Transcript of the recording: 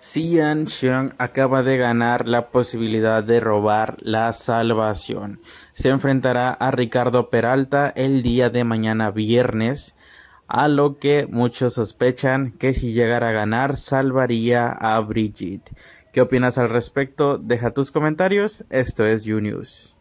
Xian Xiong acaba de ganar la posibilidad de robar la salvación. Se enfrentará a Ricardo Peralta el día de mañana viernes, a lo que muchos sospechan que si llegara a ganar salvaría a Brigitte. ¿Qué opinas al respecto? Deja tus comentarios. Esto es YouNews.